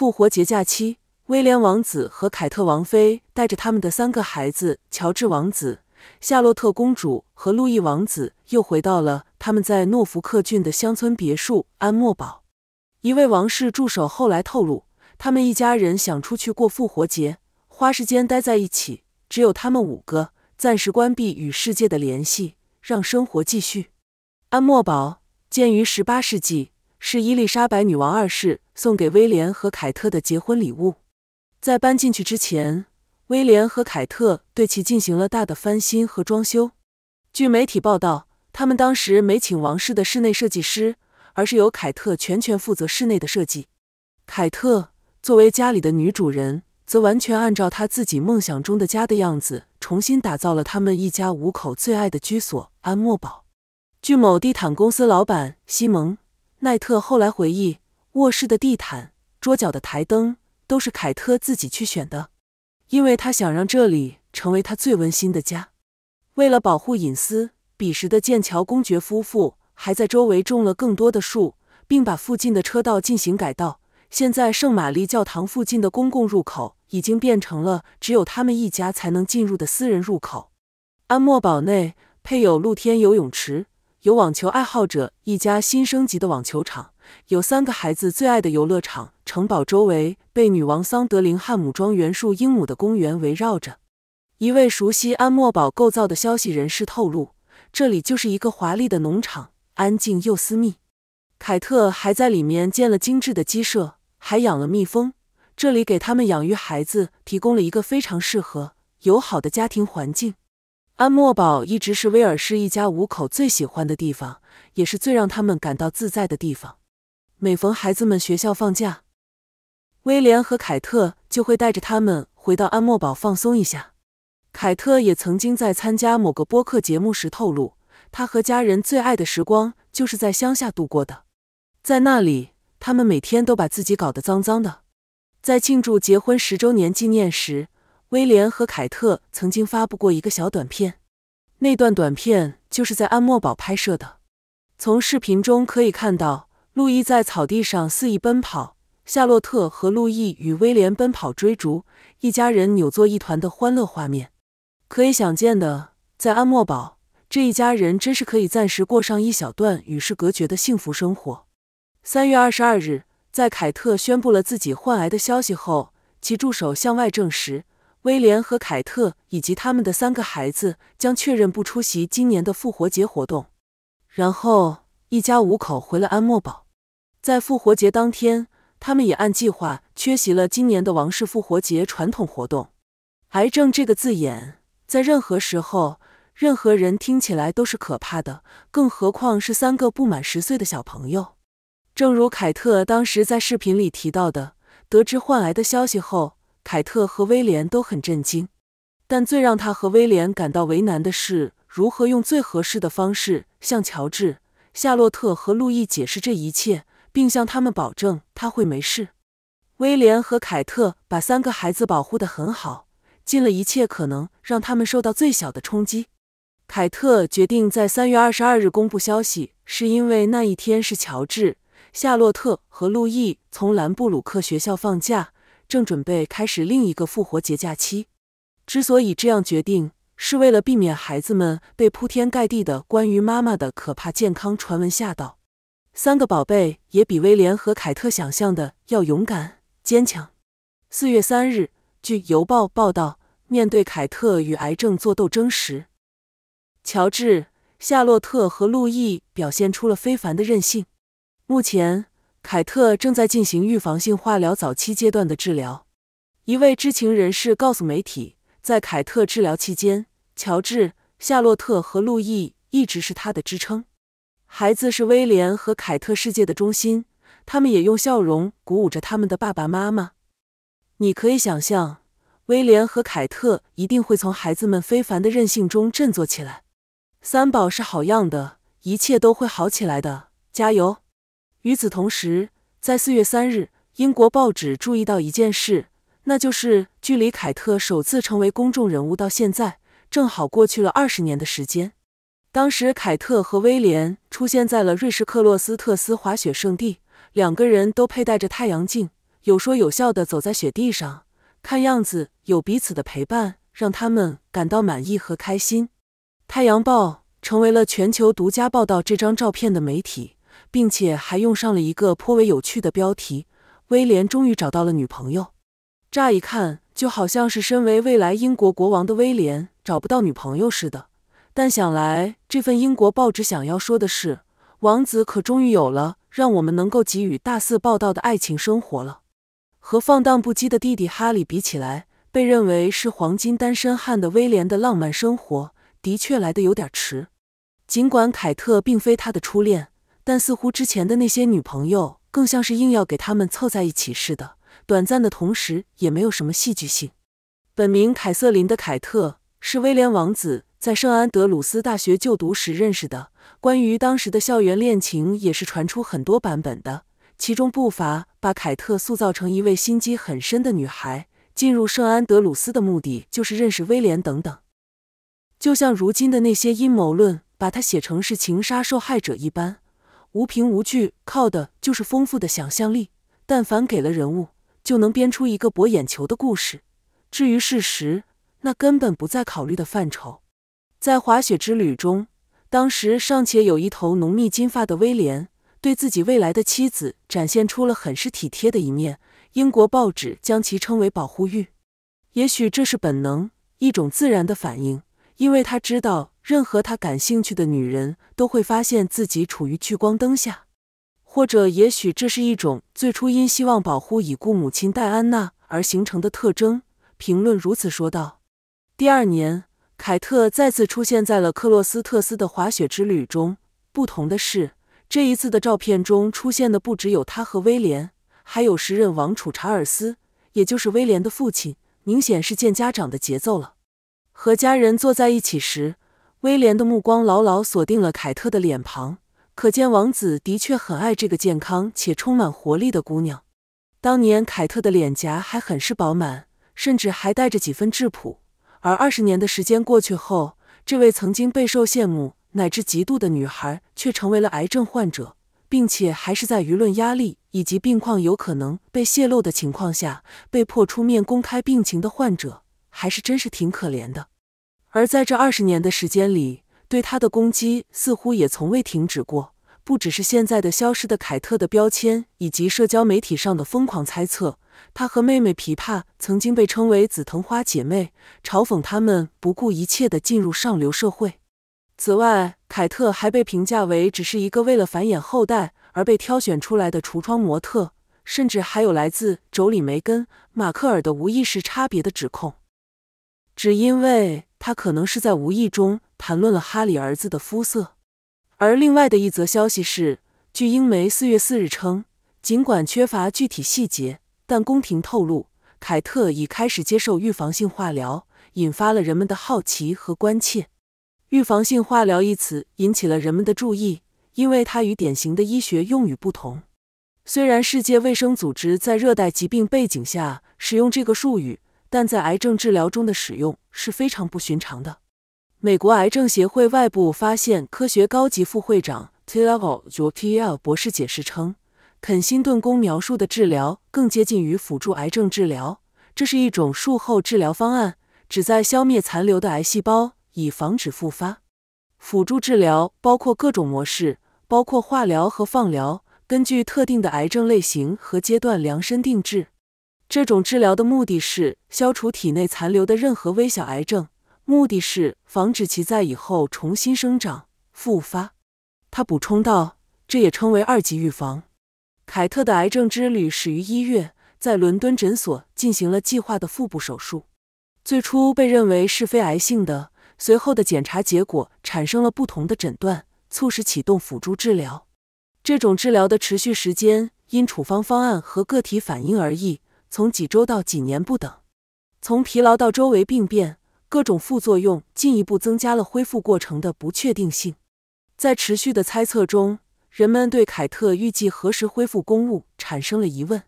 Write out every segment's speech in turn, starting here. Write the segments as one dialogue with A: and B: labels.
A: 复活节假期，威廉王子和凯特王妃带着他们的三个孩子乔治王子、夏洛特公主和路易王子又回到了他们在诺福克郡的乡村别墅安莫堡。一位王室助手后来透露，他们一家人想出去过复活节，花时间待在一起，只有他们五个暂时关闭与世界的联系，让生活继续。安莫堡建于18世纪。是伊丽莎白女王二世送给威廉和凯特的结婚礼物。在搬进去之前，威廉和凯特对其进行了大的翻新和装修。据媒体报道，他们当时没请王室的室内设计师，而是由凯特全权负责室内的设计。凯特作为家里的女主人，则完全按照她自己梦想中的家的样子，重新打造了他们一家五口最爱的居所安莫堡。据某地毯公司老板西蒙。奈特后来回忆，卧室的地毯、桌角的台灯都是凯特自己去选的，因为他想让这里成为他最温馨的家。为了保护隐私，彼时的剑桥公爵夫妇还在周围种了更多的树，并把附近的车道进行改道。现在，圣玛丽教堂附近的公共入口已经变成了只有他们一家才能进入的私人入口。安莫堡内配有露天游泳池。有网球爱好者一家新升级的网球场，有三个孩子最爱的游乐场城堡，周围被女王桑德林汉姆庄园树英亩的公园围绕着。一位熟悉安默堡构造的消息人士透露，这里就是一个华丽的农场，安静又私密。凯特还在里面建了精致的鸡舍，还养了蜜蜂。这里给他们养育孩子提供了一个非常适合、友好的家庭环境。安莫堡一直是威尔士一家五口最喜欢的地方，也是最让他们感到自在的地方。每逢孩子们学校放假，威廉和凯特就会带着他们回到安莫堡放松一下。凯特也曾经在参加某个播客节目时透露，他和家人最爱的时光就是在乡下度过的，在那里他们每天都把自己搞得脏脏的。在庆祝结婚十周年纪念时，威廉和凯特曾经发布过一个小短片，那段短片就是在安莫堡拍摄的。从视频中可以看到，路易在草地上肆意奔跑，夏洛特和路易与威廉奔跑追逐，一家人扭作一团的欢乐画面。可以想见的，在安莫堡，这一家人真是可以暂时过上一小段与世隔绝的幸福生活。三月二十二日，在凯特宣布了自己患癌的消息后，其助手向外证实。威廉和凯特以及他们的三个孩子将确认不出席今年的复活节活动，然后一家五口回了安默堡。在复活节当天，他们也按计划缺席了今年的王室复活节传统活动。癌症这个字眼，在任何时候、任何人听起来都是可怕的，更何况是三个不满十岁的小朋友。正如凯特当时在视频里提到的，得知患癌的消息后。凯特和威廉都很震惊，但最让他和威廉感到为难的是如何用最合适的方式向乔治、夏洛特和路易解释这一切，并向他们保证他会没事。威廉和凯特把三个孩子保护的很好，尽了一切可能让他们受到最小的冲击。凯特决定在三月二十二日公布消息，是因为那一天是乔治、夏洛特和路易从兰布鲁克学校放假。正准备开始另一个复活节假期。之所以这样决定，是为了避免孩子们被铺天盖地的关于妈妈的可怕健康传闻吓到。三个宝贝也比威廉和凯特想象的要勇敢坚强。四月三日，据《邮报》报道，面对凯特与癌症作斗争时，乔治、夏洛特和路易表现出了非凡的韧性。目前。凯特正在进行预防性化疗，早期阶段的治疗。一位知情人士告诉媒体，在凯特治疗期间，乔治、夏洛特和路易一直是他的支撑。孩子是威廉和凯特世界的中心，他们也用笑容鼓舞着他们的爸爸妈妈。你可以想象，威廉和凯特一定会从孩子们非凡的任性中振作起来。三宝是好样的，一切都会好起来的，加油！与此同时，在四月三日，英国报纸注意到一件事，那就是距离凯特首次成为公众人物到现在，正好过去了二十年的时间。当时，凯特和威廉出现在了瑞士克洛斯特斯滑雪圣地，两个人都佩戴着太阳镜，有说有笑地走在雪地上，看样子有彼此的陪伴，让他们感到满意和开心。《太阳报》成为了全球独家报道这张照片的媒体。并且还用上了一个颇为有趣的标题：“威廉终于找到了女朋友。”乍一看，就好像是身为未来英国国王的威廉找不到女朋友似的。但想来，这份英国报纸想要说的是，王子可终于有了让我们能够给予大肆报道的爱情生活了。和放荡不羁的弟弟哈利比起来，被认为是黄金单身汉的威廉的浪漫生活的确来得有点迟。尽管凯特并非他的初恋。但似乎之前的那些女朋友更像是硬要给他们凑在一起似的，短暂的同时也没有什么戏剧性。本名凯瑟琳的凯特是威廉王子在圣安德鲁斯大学就读时认识的。关于当时的校园恋情，也是传出很多版本的，其中不乏把凯特塑造成一位心机很深的女孩，进入圣安德鲁斯的目的就是认识威廉等等。就像如今的那些阴谋论，把她写成是情杀受害者一般。无凭无据，靠的就是丰富的想象力。但凡给了人物，就能编出一个博眼球的故事。至于事实，那根本不在考虑的范畴。在滑雪之旅中，当时尚且有一头浓密金发的威廉，对自己未来的妻子展现出了很是体贴的一面。英国报纸将其称为保护欲。也许这是本能，一种自然的反应。因为他知道，任何他感兴趣的女人都会发现自己处于聚光灯下，或者也许这是一种最初因希望保护已故母亲戴安娜而形成的特征。评论如此说道。第二年，凯特再次出现在了克洛斯特斯的滑雪之旅中。不同的是，这一次的照片中出现的不只有他和威廉，还有时任王储查尔斯，也就是威廉的父亲，明显是见家长的节奏了。和家人坐在一起时，威廉的目光牢牢锁定了凯特的脸庞，可见王子的确很爱这个健康且充满活力的姑娘。当年凯特的脸颊还很是饱满，甚至还带着几分质朴，而二十年的时间过去后，这位曾经备受羡慕乃至嫉妒的女孩，却成为了癌症患者，并且还是在舆论压力以及病况有可能被泄露的情况下，被迫出面公开病情的患者。还是真是挺可怜的，而在这二十年的时间里，对他的攻击似乎也从未停止过。不只是现在的消失的凯特的标签，以及社交媒体上的疯狂猜测，她和妹妹琵琶曾经被称为紫藤花姐妹，嘲讽他们不顾一切的进入上流社会。此外，凯特还被评价为只是一个为了繁衍后代而被挑选出来的橱窗模特，甚至还有来自妯娌梅根·马克尔的无意识差别的指控。只因为他可能是在无意中谈论了哈里儿子的肤色，而另外的一则消息是，据英媒四月四日称，尽管缺乏具体细节，但宫廷透露凯特已开始接受预防性化疗，引发了人们的好奇和关切。预防性化疗一词引起了人们的注意，因为它与典型的医学用语不同。虽然世界卫生组织在热带疾病背景下使用这个术语。但在癌症治疗中的使用是非常不寻常的。美国癌症协会外部发现科学高级副会长 Tilavuotiel 博士解释称，肯辛顿宫描述的治疗更接近于辅助癌症治疗，这是一种术后治疗方案，旨在消灭残留的癌细胞，以防止复发。辅助治疗包括各种模式，包括化疗和放疗，根据特定的癌症类型和阶段量身定制。这种治疗的目的是消除体内残留的任何微小癌症，目的是防止其在以后重新生长、复发。他补充道：“这也称为二级预防。”凯特的癌症之旅始于一月，在伦敦诊所进行了计划的腹部手术。最初被认为是非癌性的，随后的检查结果产生了不同的诊断，促使启动辅助治疗。这种治疗的持续时间因处方方案和个体反应而异。从几周到几年不等，从疲劳到周围病变，各种副作用进一步增加了恢复过程的不确定性。在持续的猜测中，人们对凯特预计何时恢复公务产生了疑问。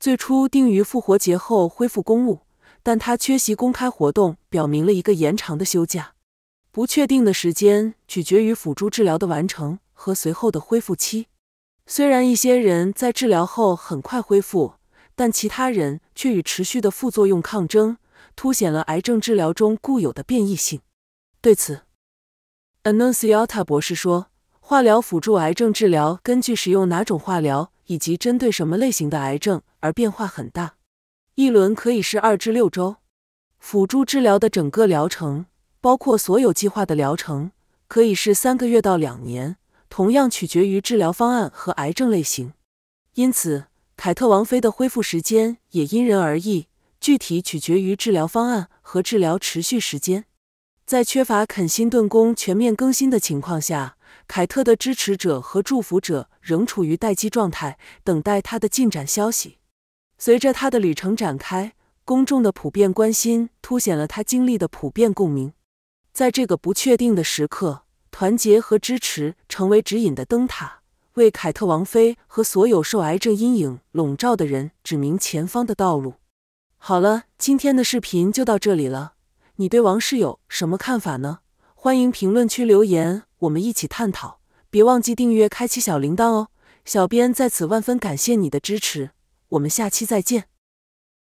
A: 最初定于复活节后恢复公务，但他缺席公开活动表明了一个延长的休假。不确定的时间取决于辅助治疗的完成和随后的恢复期。虽然一些人在治疗后很快恢复。但其他人却与持续的副作用抗争，凸显了癌症治疗中固有的变异性。对此，Annunziata 博士说：“化疗辅助癌症治疗根据使用哪种化疗以及针对什么类型的癌症而变化很大。一轮可以是二至六周，辅助治疗的整个疗程，包括所有计划的疗程，可以是三个月到两年，同样取决于治疗方案和癌症类型。因此。”凯特王妃的恢复时间也因人而异，具体取决于治疗方案和治疗持续时间。在缺乏肯辛顿宫全面更新的情况下，凯特的支持者和祝福者仍处于待机状态，等待她的进展消息。随着她的旅程展开，公众的普遍关心凸显了她经历的普遍共鸣。在这个不确定的时刻，团结和支持成为指引的灯塔。为凯特王妃和所有受癌症阴影笼罩的人指明前方的道路。好了，今天的视频就到这里了。你对王室有什么看法呢？欢迎评论区留言，我们一起探讨。别忘记订阅、开启小铃铛哦！小编在此万分感谢你的支持，我们下期再见。